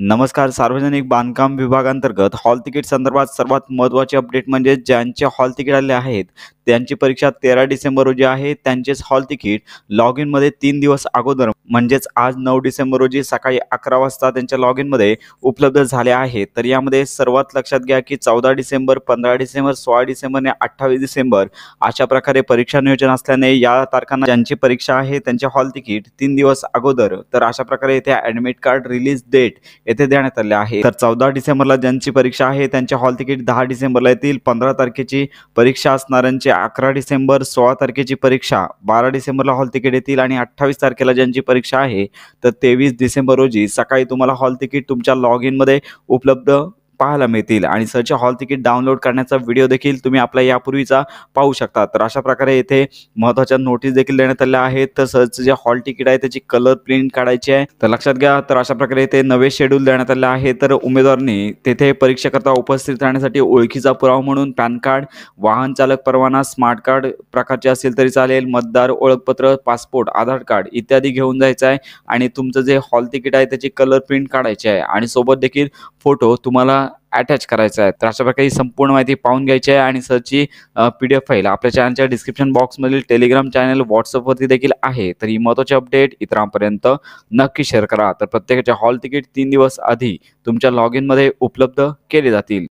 नमस्कार सार्वजनिक बांधकाम विभागांतर्गत हॉल तिकीट संदर्भात सर्वात महत्त्वाचे अपडेट म्हणजे ज्यांचे हॉल तिकीट आले आहेत त्यांची परीक्षा तेरा डिसेंबर रोजी आहे त्यांचेच हॉल तिकीट लॉग इनमध्ये तीन दिवस अगोदर म्हणजेच आज नऊ डिसेंबर रोजी सकाळी अकरा वाजता त्यांच्या लॉग मध्ये उपलब्ध झाले आहे तर यामध्ये सर्वात लक्षात घ्या की चौदा डिसेंबर पंधरा डिसेंबर सोळा डिसेंबर आणि अठ्ठावीस डिसेंबर अशा प्रकारे परीक्षा नियोजन असल्याने या तारखांना ज्यांची परीक्षा आहे त्यांचे हॉल तिकीट तीन दिवस अगोदर तर अशा प्रकारे येथे ऍडमिट कार्ड रिलीज डेट येथे देण्यात आले आहे तर चौदा डिसेंबरला ज्यांची परीक्षा आहे त्यांचे हॉल तिकीट दहा डिसेंबरला येतील पंधरा तारखेची परीक्षा असणाऱ्यांचे अकरा डिसेंबर सोळा तारखेची परीक्षा बारा डिसेंबरला हॉल तिकीट येतील आणि अठ्ठावीस तारखेला ज्यांची परीक्षा आहे तर तेवीस डिसेंबर रोजी सकाळी तुम्हाला हॉल तिकीट तुमच्या लॉग इनमध्ये उपलब्ध पाहायला मिळतील आणि सर्च हॉल तिकीट डाउनलोड करण्याचा व्हिडिओ देखील तुम्ही आपल्या यापूर्वीचा पाहू शकता तर अशा प्रकारे येथे महत्वाच्या नोटीस देखील देण्यात आल्या आहेत तर सरचं जे हॉल तिकीट आहे त्याची कलर प्रिंट काढायची आहे तर लक्षात घ्या तर अशा प्रकारे येथे नवे शेड्यूल देण्यात आले आहे तर उमेदवारांनी तेथे परीक्षेकरता उपस्थित राहण्यासाठी ओळखीचा पुरावा म्हणून पॅन कार्ड वाहन चालक परवाना स्मार्ट कार्ड प्रकारचे असेल तरी चालेल मतदार ओळखपत्र पासपोर्ट आधार कार्ड इत्यादी घेऊन जायचं आहे आणि तुमचं जे हॉल तिकीट आहे त्याची कलर प्रिंट काढायची आहे आणि सोबत देखील फोटो तुम्हाला अटॅच करायचं आहे तर अशा प्रकारे संपूर्ण माहिती पाहून घ्यायची आहे आणि सरची पी डी एफ फाईल आपल्या चॅनलच्या डिस्क्रिप्शन बॉक्समधील टेलिग्राम चॅनल व्हॉट्सअपवरती देखील आहे तर ही महत्वाची अपडेट इतरांपर्यंत नक्की शेअर करा तर प्रत्येकाच्या हॉल तिकीट तीन दिवस आधी तुमच्या लॉग इनमध्ये उपलब्ध केले जातील